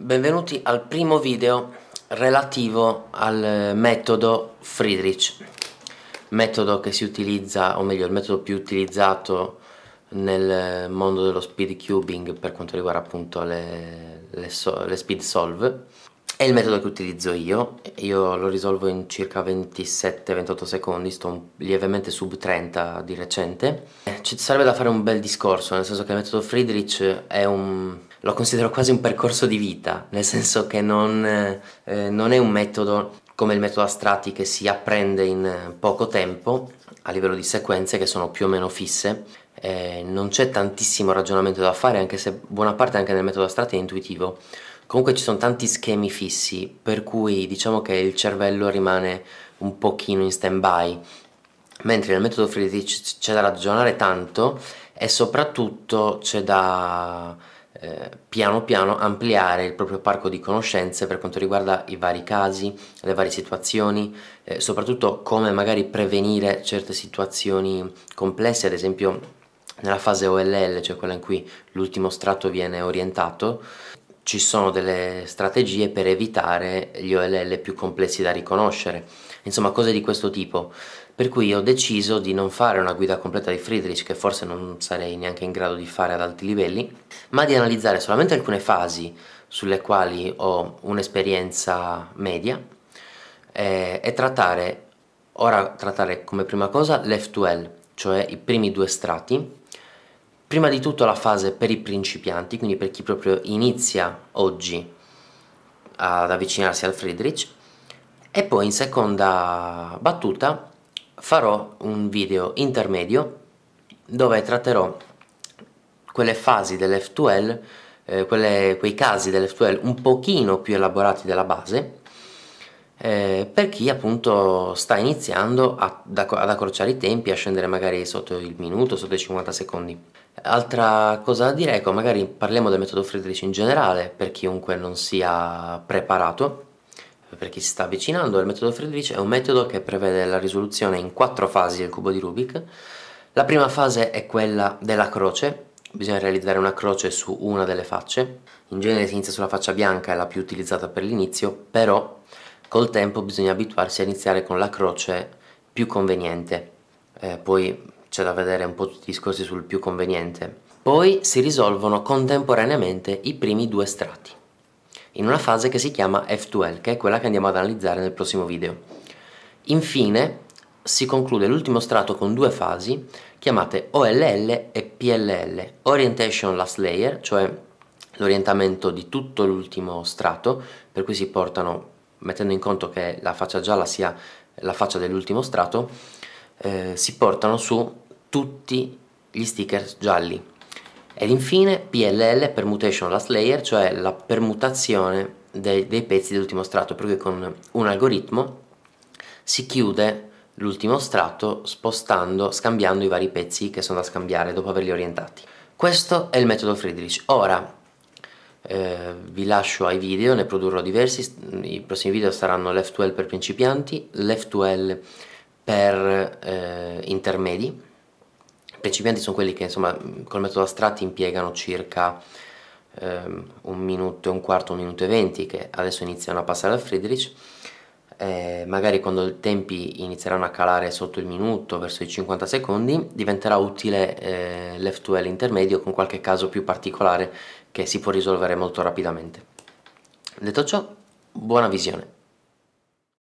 Benvenuti al primo video relativo al metodo Friedrich, metodo che si utilizza, o meglio il metodo più utilizzato nel mondo dello speed cubing per quanto riguarda appunto le, le, le speed solve. È il metodo che utilizzo io, io lo risolvo in circa 27-28 secondi, sto lievemente sub 30 di recente. Eh, ci sarebbe da fare un bel discorso, nel senso che il metodo Friedrich è un lo considero quasi un percorso di vita, nel senso che non, eh, eh, non è un metodo come il metodo Astrati che si apprende in eh, poco tempo a livello di sequenze che sono più o meno fisse, eh, non c'è tantissimo ragionamento da fare anche se buona parte anche nel metodo Astrati è intuitivo. Comunque ci sono tanti schemi fissi per cui diciamo che il cervello rimane un pochino in stand by, mentre nel metodo Friedrich c'è da ragionare tanto e soprattutto c'è da eh, piano piano ampliare il proprio parco di conoscenze per quanto riguarda i vari casi, le varie situazioni, eh, soprattutto come magari prevenire certe situazioni complesse, ad esempio nella fase OLL, cioè quella in cui l'ultimo strato viene orientato, ci sono delle strategie per evitare gli OLL più complessi da riconoscere insomma cose di questo tipo. Per cui ho deciso di non fare una guida completa di Friedrich, che forse non sarei neanche in grado di fare ad alti livelli, ma di analizzare solamente alcune fasi sulle quali ho un'esperienza media eh, e trattare, ora trattare come prima cosa left to L, cioè i primi due strati, prima di tutto la fase per i principianti, quindi per chi proprio inizia oggi ad avvicinarsi al Friedrich, e poi in seconda battuta farò un video intermedio dove tratterò quelle fasi dell'F2L, eh, quelle, quei casi dell'F2L un pochino più elaborati della base eh, per chi appunto sta iniziando a, ad accorciare i tempi, a scendere magari sotto il minuto, sotto i 50 secondi. Altra cosa da dire, ecco, magari parliamo del metodo Friedrich in generale per chiunque non sia preparato per chi si sta avvicinando, il metodo Friedrich è un metodo che prevede la risoluzione in quattro fasi del cubo di Rubik. La prima fase è quella della croce, bisogna realizzare una croce su una delle facce. In genere si inizia sulla faccia bianca, è la più utilizzata per l'inizio, però col tempo bisogna abituarsi a iniziare con la croce più conveniente. Eh, poi c'è da vedere un po' tutti i discorsi sul più conveniente. Poi si risolvono contemporaneamente i primi due strati in una fase che si chiama F2L, che è quella che andiamo ad analizzare nel prossimo video. Infine si conclude l'ultimo strato con due fasi chiamate OLL e PLL, Orientation Last Layer, cioè l'orientamento di tutto l'ultimo strato, per cui si portano, mettendo in conto che la faccia gialla sia la faccia dell'ultimo strato, eh, si portano su tutti gli sticker gialli ed infine PLL, Permutation Last Layer, cioè la permutazione dei, dei pezzi dell'ultimo strato, perché con un algoritmo si chiude l'ultimo strato spostando, scambiando i vari pezzi che sono da scambiare dopo averli orientati. Questo è il metodo Friedrich. Ora eh, vi lascio ai video, ne produrrò diversi, i prossimi video saranno left 2 l per principianti, left 2 l per eh, intermedi Principianti sono quelli che insomma col metodo astratti impiegano circa ehm, un minuto e un quarto, un minuto e venti che adesso iniziano a passare al Friedrich eh, magari quando i tempi inizieranno a calare sotto il minuto, verso i 50 secondi, diventerà utile eh, left to L intermedio con qualche caso più particolare che si può risolvere molto rapidamente. Detto ciò, buona visione.